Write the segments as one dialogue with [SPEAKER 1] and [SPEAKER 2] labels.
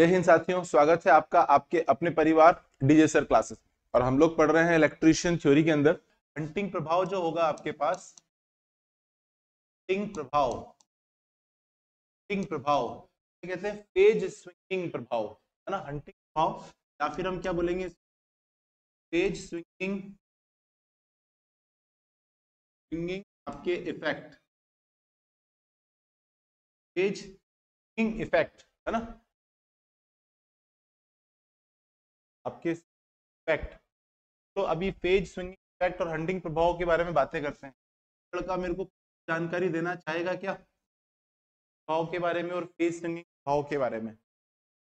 [SPEAKER 1] जय हिंद साथियों स्वागत है आपका आपके अपने परिवार डीजे सर क्लासेस और हम लोग पढ़ रहे हैं इलेक्ट्रिशियन थ्योरी के अंदर हंटिंग प्रभाव जो होगा आपके पास
[SPEAKER 2] प्रभाव हंटिंग प्रभाव कहते हैं फेज स्विंगिंग प्रभाव है ना हंटिंग प्रभाव या फिर हम क्या बोलेंगे फेज स्विंगिंग स्विंगिंग आपके इफेक्ट फेज स्विंगिंग इफेक्ट है ना आपके इफेक्ट तो अभी फेज स्विंगिंग इफेक्ट और हंटिंग प्रभाव के बारे में बातें करते हैं लड़का मेरे को जानकारी
[SPEAKER 1] देना चाहेगा क्या प्रभाव के बारे में और फेज स्विंगिंग प्रभाव के बारे में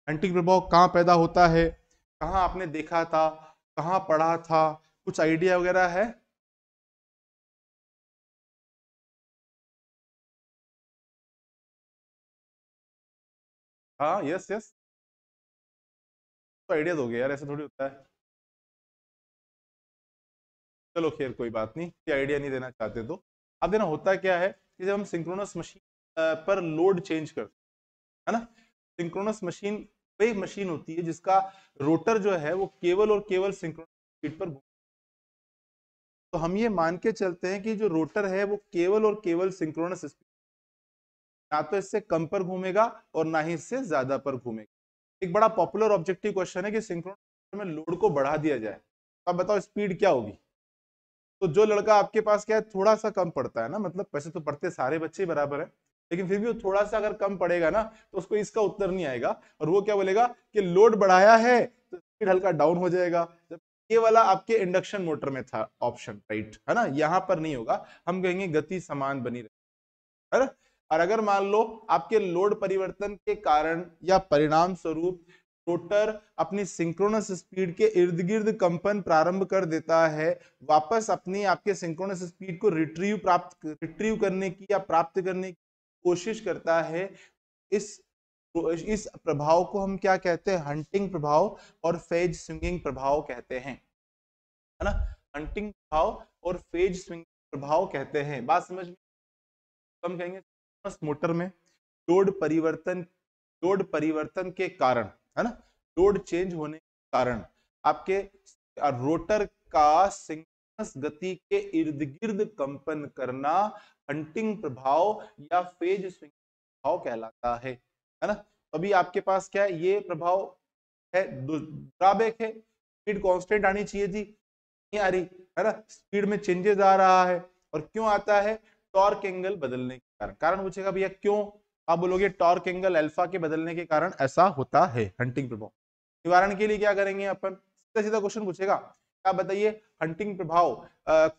[SPEAKER 1] हंटिंग प्रभाव कहाँ पैदा होता है कहाँ आपने देखा था कहाँ पढ़ा था
[SPEAKER 2] कुछ आइडिया वगैरह है हाँ यस यस आइडिया दोगे यार ऐसा थोड़ी होता है चलो खैर कोई बात नहीं ये आइडिया नहीं देना चाहते तो अब देना होता क्या है
[SPEAKER 1] कि जब हम सिंक्रोनस मशीन पर लोड चेंज करते है ना सिंक्रोनस मशीन वही मशीन होती है जिसका रोटर जो है वो केवल और केवल सिंक्रोनस स्पीड पर तो हम ये मान के चलते हैं कि जो रोटर है वो केवल और केवल सिंक्रोनस स्पीड ना तो इससे कम पर घूमेगा और ना ही इससे ज्यादा पर घूमेगा एक बड़ा पॉपुलर ऑब्जेक्टिव क्वेश्चन है कि सिंक्रोनाइजेशन में लोड को बढ़ा दिया जाए तो आप बताओ स्पीड क्या होगी तो जो लड़का आपके पास क्या है थोड़ा सा कम पड़ता है ना मतलब पैसे तो पढ़ते सारे बच्चे ही बराबर है लेकिन फिर भी वो थोड़ा सा अगर कम पड़ेगा ना तो उसको इसका उत्तर नहीं आएगा और वो क्या बोलेगा कि लोड बढ़ाया है तो स्पीड हल्का डाउन हो जाएगा जब ये वाला आपके इंडक्शन मोटर में था ऑप्शन राइट है ना यहाँ पर नहीं होगा हम कहेंगे गति समान बनी रहे है ना और अगर मान लो आपके लोड परिवर्तन के कारण या परिणाम स्वरूप रोटर अपनी सिंक्रोनस स्पीड के इर्द गिर्द कंपन प्रारंभ कर देता है वापस अपनी आपके सिंक्रोनस स्पीड को रिट्रीव प्राप्त रिट्रीव करने की या प्राप्त करने की कोशिश करता है इस इस प्रभाव को हम क्या कहते हैं हंटिंग प्रभाव और फेज स्विंगिंग प्रभाव कहते हैं है ना हंटिंग प्रभाव और फेज स्विंगिंग प्रभाव कहते हैं बात समझ में हम कहेंगे बस मोटर में लोड परिवर्तन लोड परिवर्तन के कारण है ना लोड चेंज होने के कारण आपके रोटर का सिंक्रोनस गति के इर्द गिर्द कंपन करना हंटिंग प्रभाव या फेज स्विंग प्रभाव कहलाता है है ना अभी आपके पास क्या है ये प्रभाव है ड्राबैक है स्पीड कांस्टेंट आनी चाहिए थी नहीं आ रही है ना स्पीड में चेंजेस आ रहा है और क्यों आता है टॉर्क एंगल बदलने के कारण कारण पूछेगा भैया क्यों आप बोलोगे टॉर्क एंगल अल्फा के बदलने के कारण ऐसा होता है हंटिंग प्रभाव निवारण के लिए क्या करेंगे अपन सीधा सीधा क्वेश्चन पूछेगा क्या बताइए हंटिंग प्रभाव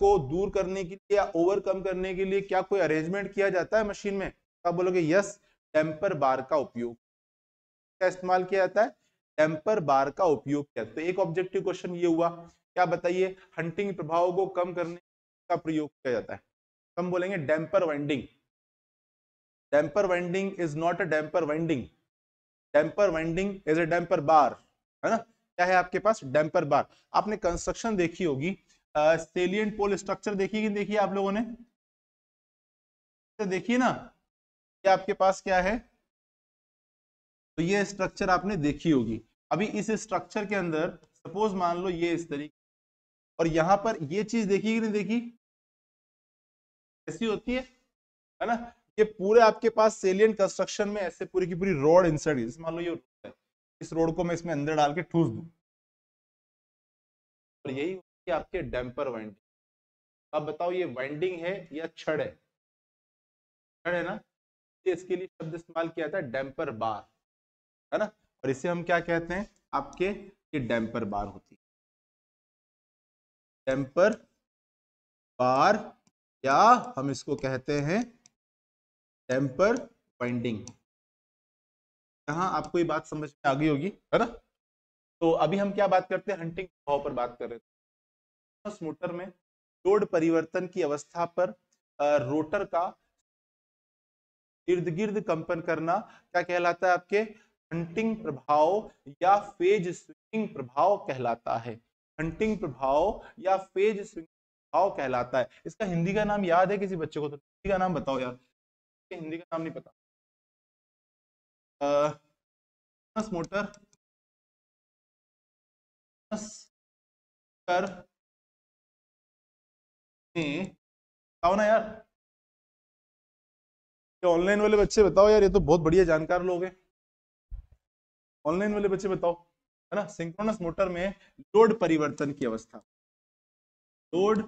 [SPEAKER 1] को दूर करने के लिए या ओवरकम करने के लिए क्या कोई अरेंजमेंट किया जाता है मशीन में तो आप बोलोगे यस टेम्पर बार का उपयोग क्या इस्तेमाल किया जाता है टेम्पर बार का उपयोग किया तो एक ऑब्जेक्टिव क्वेश्चन ये हुआ क्या बताइए हंटिंग प्रभाव को कम करने का प्रयोग किया जाता है तो हम बोलेंगे damper winding damper winding is not a damper winding damper winding is a damper bar है ना क्या है आपके पास डैम्पर बार आपने कंस्ट्रक्शन देखी होगी सेलियंट पोल स्ट्रक्चर देखी कि देखिए आप लोगों ने तो देखिए ना ये आपके पास क्या है तो ये स्ट्रक्चर आपने देखी होगी अभी इस स्ट्रक्चर के अंदर सपोज मान लो ये इस तरीके और यहां पर ये चीज देखी कि नहीं देखी ऐसी होती है है ना ये पूरे आपके पास सेलियंट कंस्ट्रक्शन में ऐसे पूरी की पूरी रोड इंसर्ट है मान लो ये
[SPEAKER 2] इस रोड को मैं इसमें अंदर डाल के ठूस दू और यही होती आपके डैम्पर वाइंडिंग अब बताओ ये वाइंडिंग है या छड़ है
[SPEAKER 1] छड़ है ना इसके लिए शब्द इस्तेमाल किया था डैम्पर बार है ना और इसे हम क्या कहते हैं आपके ये डैम्पर बार होती है
[SPEAKER 2] डैम्पर बार या हम इसको कहते हैं डैम्पर बाइंडिंग यहां आपको ये बात समझ
[SPEAKER 1] में आ गई होगी है ना तो अभी हम क्या बात करते हैं हंटिंग प्रभाव पर बात कर रहे थे मोटर में लोड परिवर्तन की अवस्था पर रोटर का इर्द गिर्द कंपन करना क्या कहलाता है आपके हंटिंग प्रभाव या फेज स्विंग प्रभाव कहलाता है हंटिंग प्रभाव या फेज स्विंग प्रभाव कहलाता है इसका हिंदी का नाम याद है किसी बच्चे को तो हिंदी का नाम बताओ यार
[SPEAKER 2] हिंदी का नाम नहीं पता मोटर कर बताओ ना यार ऑनलाइन वाले बच्चे बताओ यार ये तो बहुत बढ़िया जानकार लोग हैं
[SPEAKER 1] ऑनलाइन वाले बच्चे बताओ है ना सिंक्रोनस मोटर में लोड परिवर्तन की अवस्था
[SPEAKER 2] लोड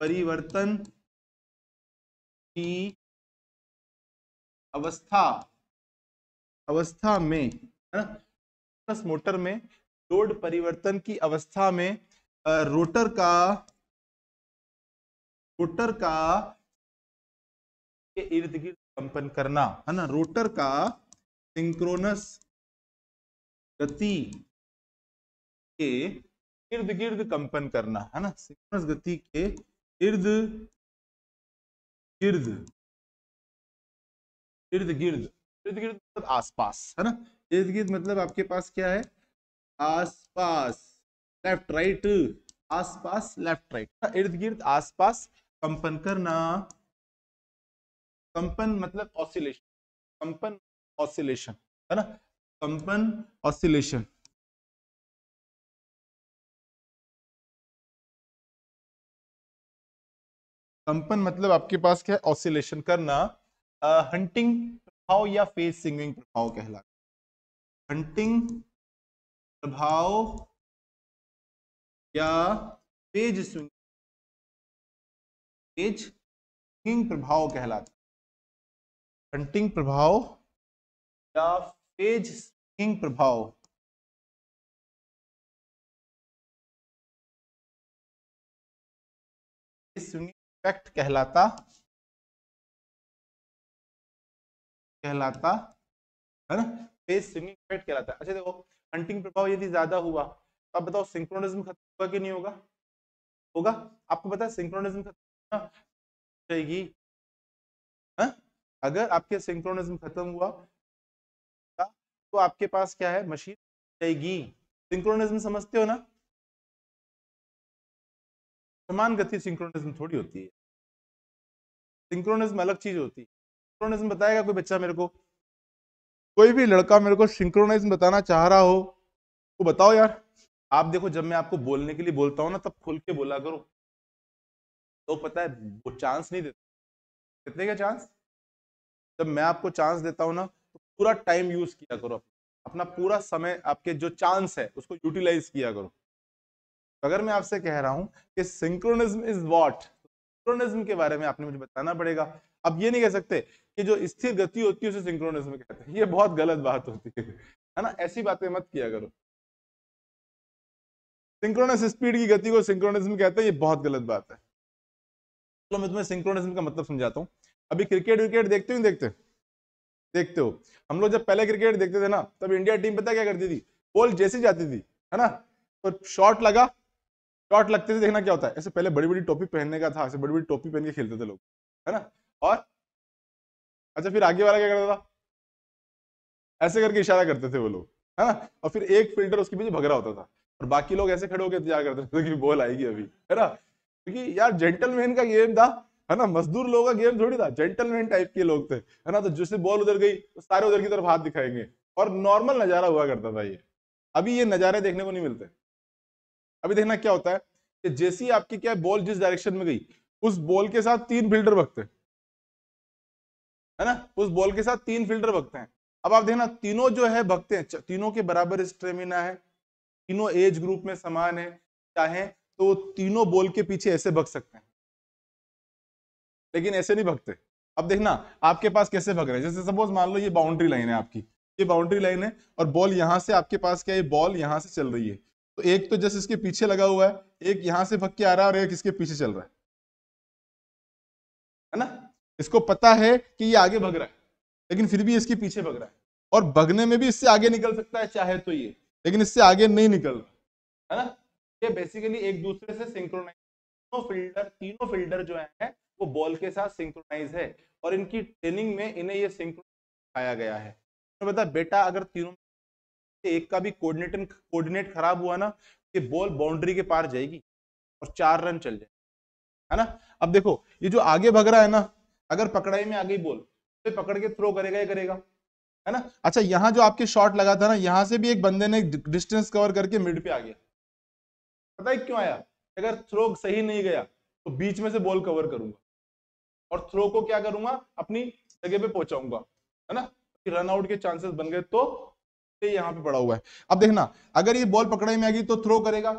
[SPEAKER 2] परिवर्तन की अवस्था अवस्था में है हाँ?
[SPEAKER 1] प्लस मोटर में लोड परिवर्तन की अवस्था में रोटर का
[SPEAKER 2] रोटर का इर्द गिर्द कंपन करना है ना रोटर का सिंक्रोनस गति के इर्द गिर्द कंपन करना है ना सिंक्रोनस गति के इर्द गिर्द इर्द गिर्द इर्द गिर्द मतलब आसपास है ना इर्द गिर्द मतलब
[SPEAKER 1] आपके पास क्या है आसपास लेफ्ट राइट आसपास लेफ्ट राइट हाँ, इर्द गिर्द आसपास कंपन करना
[SPEAKER 2] कंपन मतलब ऑसिलेशन कंपन ऑसिलेशन है ना कंपन ऑसिलेशन कंपन मतलब आपके पास क्या है ऑसिलेशन करना हंटिंग प्रभाव या फेज सिंगिंग प्रभाव कहलाता है हंटिंग प्रभाव या फेज स्विंग फेज सिंगिंग प्रभाव कहलाता है हंटिंग प्रभाव या फेज सिंगिंग प्रभाव स्विंग इफेक्ट कहलाता कहलाता है ना फेज स्विंगिंग इफेक्ट कहलाता है
[SPEAKER 1] अच्छा देखो हंटिंग प्रभाव यदि ज्यादा हुआ तो आप बताओ सिंक्रोनिज्म खत्म होगा कि नहीं होगा होगा आपको पता है सिंक्रोनिज्म खत्म जाएगी हा? अगर आपके सिंक्रोनिज्म खत्म हुआ तो आपके पास क्या है
[SPEAKER 2] मशीन जाएगी सिंक्रोनिज्म समझते हो ना समान गति सिंक्रोनिज्म थोड़ी होती है सिंक्रोनिज्म अलग चीज होती
[SPEAKER 1] सिंक्रोनाइज्म बताएगा कोई बच्चा मेरे को कोई भी लड़का मेरे को सिंक्रोनाइज्म बताना चाह रहा हो तो बताओ यार आप देखो जब मैं आपको बोलने के लिए बोलता हूँ ना तब खुल के बोला करो तो पता है वो चांस नहीं देता कितने का चांस जब मैं आपको चांस देता हूँ ना तो पूरा टाइम यूज किया करो अपना पूरा समय आपके जो चांस है उसको यूटिलाइज किया करो अगर मैं आपसे कह रहा हूँ कि सिंक्रोनिज्म इज वॉट सिंक्रोनिज्म के बारे में आपने मुझे बताना पड़ेगा अब ये नहीं कह सकते ये जो स्थिर गति होती है उसे सिंक्रोनस में कहते हैं ये बहुत गलत बात होती है है ना ऐसी बातें मत किया करो सिंक्रोनस स्पीड की गति को सिंक्रोनिज्म कहते हैं ये बहुत गलत बात है चलो मैं तुम्हें सिंक्रोनिज्म का मतलब समझाता हूँ अभी क्रिकेट विकेट देखते हो देखते देखते हो हम लोग जब पहले क्रिकेट देखते थे ना तब इंडिया टीम पता क्या करती थी बॉल जैसी जाती थी है ना पर तो शॉट लगा शॉट लगते थे देखना क्या होता है ऐसे पहले बड़ी बड़ी टोपी पहनने का था ऐसे बड़ी बड़ी टोपी पहन के खेलते थे लोग है ना और अच्छा फिर आगे वाला क्या करता था ऐसे करके इशारा करते थे वो लोग है ना और फिर एक फिल्टर उसके पीछे भगरा होता था और बाकी लोग ऐसे खड़े होकर इंतजार करते थे कि बॉल आएगी अभी है ना क्योंकि यार जेंटलमैन का गेम था है ना मजदूर लोगों का गेम थोड़ी था जेंटलमैन टाइप के लोग थे है ना तो जिससे बॉल उधर गई तो सारे उधर की तरफ हाथ दिखाएंगे और नॉर्मल नज़ारा हुआ करता था ये अभी ये नज़ारे देखने को नहीं मिलते अभी देखना क्या होता है कि जैसी आपकी क्या बॉल जिस डायरेक्शन में गई उस बॉल के साथ तीन फिल्टर भगते है ना उस बॉल के साथ तीन फील्डर भगते हैं अब आप देखना तीनों जो है भगते हैं तीनों के बराबर स्टेमिना है तीनों एज ग्रुप में समान है चाहे तो वो तीनों बॉल के पीछे ऐसे भग सकते हैं लेकिन ऐसे नहीं भगते अब देखना आपके पास कैसे भग रहे हैं जैसे सपोज मान लो ये बाउंड्री लाइन है आपकी ये बाउंड्री लाइन है और बॉल यहाँ से आपके पास क्या है बॉल यहाँ से चल रही है तो एक तो जैसे इसके पीछे लगा हुआ है एक यहां से भग के आ रहा है और एक इसके पीछे चल रहा है है ना इसको पता है कि ये आगे भग रहा है लेकिन फिर भी इसके पीछे भग रहा है और भगने में भी इससे आगे निकल सकता है चाहे तो ये लेकिन इससे आगे नहीं निकल रहा है ना ये बेसिकली एक दूसरे से सिंक्रोनाइज तीनों फील्डर तीनों फील्डर जो है वो बॉल के साथ सिंक्रोनाइज है और इनकी ट्रेनिंग में इन्हें ये सिंक्रोनाइज गया है तो बता बेटा अगर तीनों एक का भी कोऑर्डिनेट कोऑर्डिनेट खराब हुआ ना ये बॉल बाउंड्री के पार जाएगी और चार रन चल जाए है ना अब देखो ये जो आगे भग रहा है ना अगर पकड़ाई में आ गई बोल तो पकड़ के थ्रो करेगा ही करेगा है ना अच्छा यहाँ जो आपके शॉट लगा था ना यहाँ से भी एक बंदे ने डिस्टेंस कवर करके मिड पे आ गया पता है क्यों आया अगर थ्रो सही नहीं गया तो बीच में से बॉल कवर करूंगा और थ्रो को क्या करूंगा अपनी जगह पे पहुंचाऊंगा है ना रन आउट के चांसेस बन गए तो यहाँ पे पड़ा हुआ है अब देखना अगर ये बॉल पकड़ाई में आ गई तो थ्रो करेगा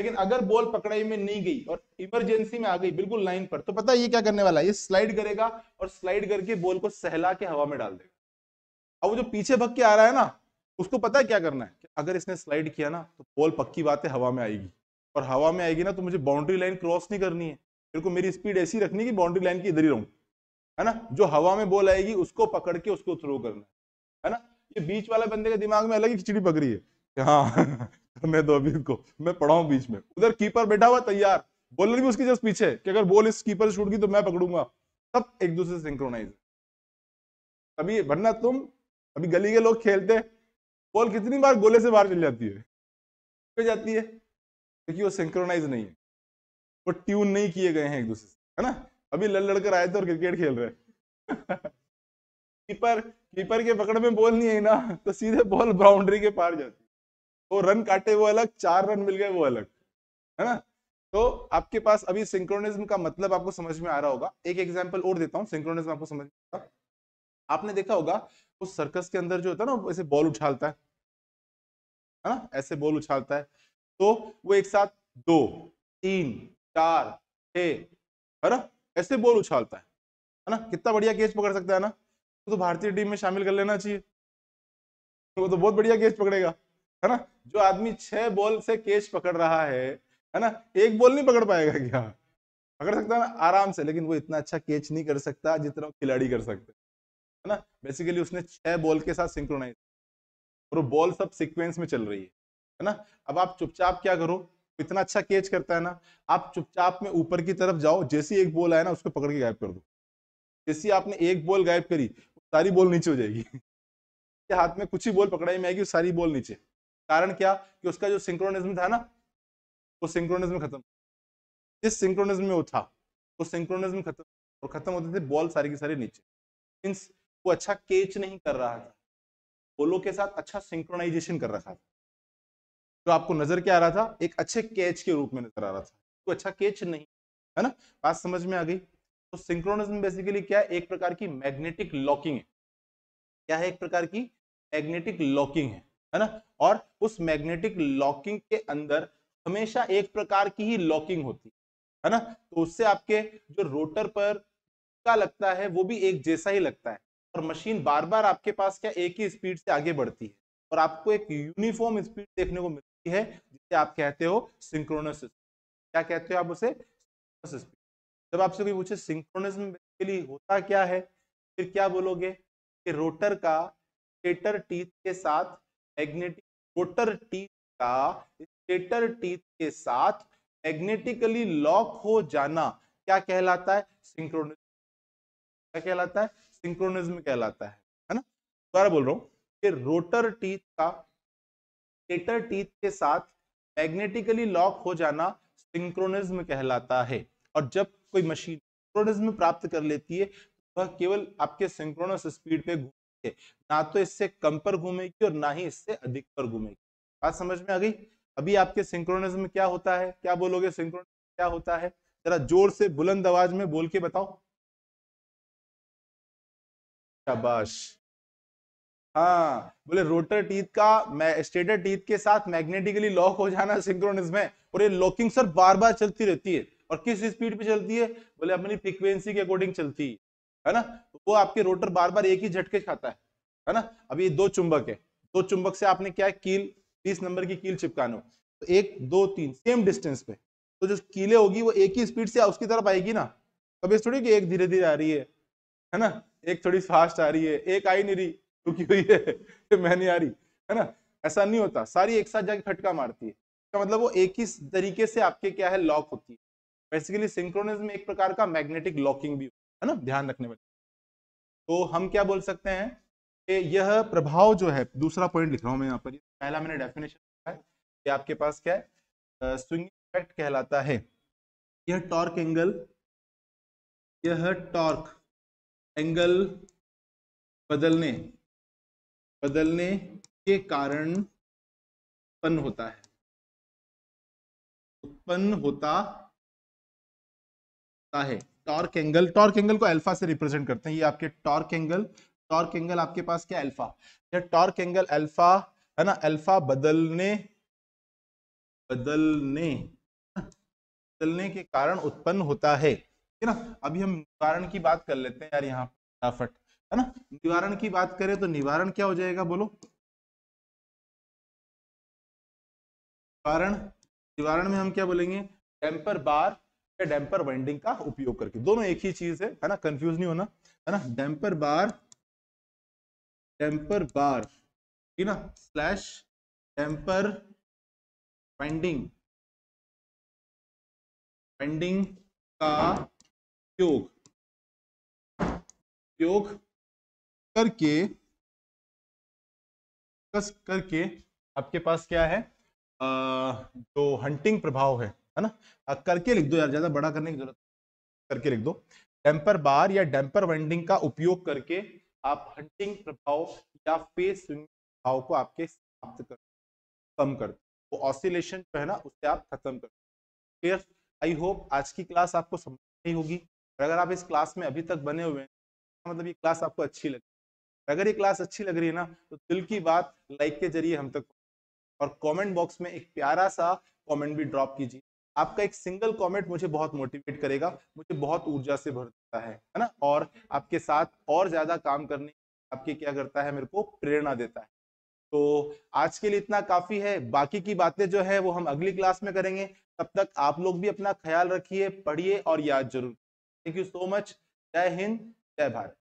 [SPEAKER 1] लेकिन अगर बॉल पकड़ाई में नहीं गई और इमरजेंसी में आ गई बिल्कुल लाइन पर तो पता है ये क्या करने वाला है ये स्लाइड करेगा और स्लाइड करके बॉल को सहला के हवा में डाल देगा अब वो जो पीछे भग के आ रहा है ना उसको पता है क्या करना है कि अगर इसने स्लाइड किया ना तो बॉल पक्की बात है हवा में आएगी और हवा में आएगी ना तो मुझे बाउंड्री लाइन क्रॉस नहीं करनी है मेरे को मेरी स्पीड ऐसी रखनी कि बाउंड्री लाइन की इधर ही रहूं है ना जो हवा में बॉल आएगी उसको पकड़ के उसको थ्रो करना है ना ये बीच वाला बंदे के दिमाग में अलग ही खिचड़ी पकड़ी है हाँ करने दो तो अभी इसको मैं पढ़ाऊ बीच में उधर कीपर बैठा हुआ तैयार बॉलर भी उसके जस्ट पीछे कि अगर बॉल इस कीपर से छूट गई तो मैं पकड़ूंगा सब एक दूसरे से सिंक्रोनाइज अभी वरना तुम अभी गली के लोग खेलते बॉल कितनी बार गोले से बाहर चल जाती है पे जाती है क्योंकि वो सिंक्रोनाइज नहीं है वो ट्यून नहीं किए गए हैं एक दूसरे से है ना अभी लड़ लड़कर आए थे और क्रिकेट खेल रहे कीपर कीपर के पकड़ में बॉल नहीं है ना तो सीधे बॉल बाउंड्री के पार जाती तो रन काटे वो अलग चार रन मिल गए वो अलग है ना तो आपके पास अभी सिंक्रोनिज्म का मतलब आपको समझ में आ रहा होगा एक एग्जाम्पल और देता हूँ सिंक्रोनिज्म आपको समझ में आपने देखा होगा उस सर्कस के अंदर जो होता है ना ऐसे बॉल उछालता है है ना ऐसे बॉल उछालता है तो वो एक साथ दो तीन चार छ है ना ऐसे बॉल उछालता है है ना कितना बढ़िया गेज पकड़ सकता है ना तो भारतीय टीम में शामिल कर लेना चाहिए वो तो बहुत बढ़िया गेज पकड़ेगा है ना जो आदमी छह बॉल से कैच पकड़ रहा है है ना एक बॉल नहीं पकड़ पाएगा क्या पकड़ सकता है ना आराम से लेकिन वो इतना अच्छा कैच नहीं कर सकता जितना खिलाड़ी कर सकते है ना बेसिकली उसने छह बॉल के साथ सिंक्रोनाइज और वो बॉल सब सिक्वेंस में चल रही है है ना अब आप चुपचाप क्या करो इतना अच्छा कैच करता है ना आप चुपचाप में ऊपर की तरफ जाओ जैसी एक बॉल आए ना उसको पकड़ के गायब कर दो जैसी आपने एक बॉल गायब करी सारी बॉल नीचे हो जाएगी हाथ में कुछ ही बॉल पकड़ाई में आएगी सारी बॉल नीचे कारण क्या कि उसका जो सिंक्रोनिज्म था ना वो सिंक्रोनिज्म खत्म जिस सिंक्रोनिज्म में वो था वो सिंक्रोनिज्म खत्म और खत्म होते थे बॉल सारी की सारी नीचे मीन्स वो अच्छा कैच नहीं कर रहा था बोलो के साथ अच्छा सिंक्रोनाइजेशन कर रखा था तो आपको नजर क्या आ रहा था एक अच्छे कैच के रूप में नजर आ रहा था तो अच्छा कैच नहीं है ना बात समझ में आ गई तो सिंक्रोनिज्म बेसिकली क्या है एक प्रकार की मैग्नेटिक लॉकिंग है क्या है एक प्रकार की मैग्नेटिक लॉकिंग है है ना और उस मैग्नेटिक लॉकिंग के अंदर हमेशा एक प्रकार की ही लॉकिंग होती है है ना तो उससे आपके जो रोटर पर का लगता है वो भी एक जैसा ही लगता है और मशीन बार बार आपके पास क्या एक ही स्पीड से आगे बढ़ती है और आपको एक यूनिफॉर्म स्पीड देखने को मिलती है जिसे आप कहते हो सिंक्रोनस क्या कहते हो आप उसे जब आपसे कोई पूछे सिंक्रोनस में बेसिकली होता क्या है फिर क्या बोलोगे कि रोटर का स्टेटर टीथ के साथ मैग्नेटिक रोटर टीथ का स्टेटर टीथ के साथ मैग्नेटिकली लॉक हो जाना क्या कहलाता है सिंक्रोनिज्म क्या कहलाता है सिंक्रोनिज्म कहलाता है है ना दोबारा बोल रहा हूँ कि रोटर टीथ का स्टेटर टीथ के साथ मैग्नेटिकली लॉक हो जाना सिंक्रोनिज्म कहलाता है और जब कोई मशीन सिंक्रोनिज्म प्राप्त कर लेती है तो वह केवल आपके सिंक्रोनस स्पीड पे घूम है ना तो इससे कम पर घूमेगी और ना ही इससे अधिक पर घूमेगी बात समझ में आ गई अभी आपके सिंक्रोनिज्म क्या होता है क्या बोलोगे सिंक्रोनिज्म क्या होता है जरा जोर से बुलंद आवाज में बोल के बताओ शाबाश हाँ बोले रोटर टीथ का मैं स्टेटर टीथ के साथ मैग्नेटिकली लॉक हो जाना सिंक्रोनिज्म है और ये लॉकिंग सर बार बार चलती रहती है और किस स्पीड पे चलती है बोले अपनी फ्रिक्वेंसी के अकॉर्डिंग चलती है है ना तो वो आपके रोटर बार बार एक ही झटके खाता है है ना अभी दो चुंबक है दो चुंबक से आपने क्या है कील तीस नंबर की कील चिपकाने हो तो एक दो तीन सेम डिस्टेंस पे तो जो कीले होगी वो एक ही स्पीड से उसकी तरफ आएगी ना कभी तो थोड़ी कि एक धीरे धीरे आ रही है है ना एक थोड़ी फास्ट आ रही है एक आई नहीं रही रुकी हुई है मैं नहीं आ रही है ना ऐसा नहीं होता सारी एक साथ जाके खटका मारती है तो मतलब वो एक ही तरीके से आपके क्या है लॉक होती है बेसिकली सिंक्रोनिज्म एक प्रकार का मैग्नेटिक लॉकिंग भी है ना ध्यान रखने वाली तो हम क्या बोल सकते हैं कि यह प्रभाव जो है दूसरा पॉइंट लिख रहा हूं मैं यहाँ पर पहला मैंने डेफिनेशन है कि आपके पास क्या है स्विंग इफेक्ट कहलाता है
[SPEAKER 2] यह टॉर्क एंगल यह टॉर्क एंगल बदलने बदलने के कारण उत्पन्न होता है उत्पन्न होता है टॉर्क एंगल टॉर्क एंगल को अल्फा से रिप्रेजेंट करते हैं ये आपके
[SPEAKER 1] टॉर्क एंगल टॉर्क एंगल आपके पास क्या अल्फा ये टॉर्क एंगल अल्फा है ना अल्फा बदलने बदलने बदलने के कारण उत्पन्न होता है ठीक है ना अभी हम निवारण की बात कर लेते हैं यार यहाँ फटाफट है ना निवारण की बात करें तो निवारण क्या हो जाएगा बोलो निवारण निवारण में हम क्या बोलेंगे टेम्पर बार डैम्पर वाइंडिंग का उपयोग करके दोनों एक ही चीज है है ना कंफ्यूज नहीं होना है ना डैम्पर
[SPEAKER 2] बार डैम्पर बार ठीक ना स्लैश डैम्पर वाइंडिंग वाइंडिंग का उपयोग उपयोग करके कस करके
[SPEAKER 1] आपके पास क्या है आ, जो हंटिंग प्रभाव है है ना करके लिख दो यार ज्यादा बड़ा करने की जरूरत करके लिख दो डैम्पर बार या डैम्पर वाइंडिंग का उपयोग करके आप हंटिंग प्रभाव या फेस स्विंग प्रभाव को आपके समाप्त कर कम कर वो ऑसिलेशन जो है ना उससे आप खत्म कर क्लियर आई होप आज की क्लास आपको समझ नहीं होगी और अगर आप इस क्लास में अभी तक बने हुए हैं मतलब ये क्लास आपको अच्छी लगी अगर ये क्लास अच्छी लग रही है ना तो दिल की बात लाइक के जरिए हम तक और कमेंट बॉक्स में एक प्यारा सा कमेंट भी ड्रॉप कीजिए आपका एक सिंगल कमेंट मुझे बहुत मोटिवेट करेगा मुझे बहुत ऊर्जा से भर देता है है ना और आपके साथ और ज़्यादा काम करने आपके क्या करता है मेरे को प्रेरणा देता है तो आज के लिए इतना काफ़ी है बाकी की बातें जो है वो हम अगली क्लास में करेंगे तब तक आप लोग भी अपना ख्याल रखिए पढ़िए और याद जरूर थैंक यू सो मच जय हिंद जय भारत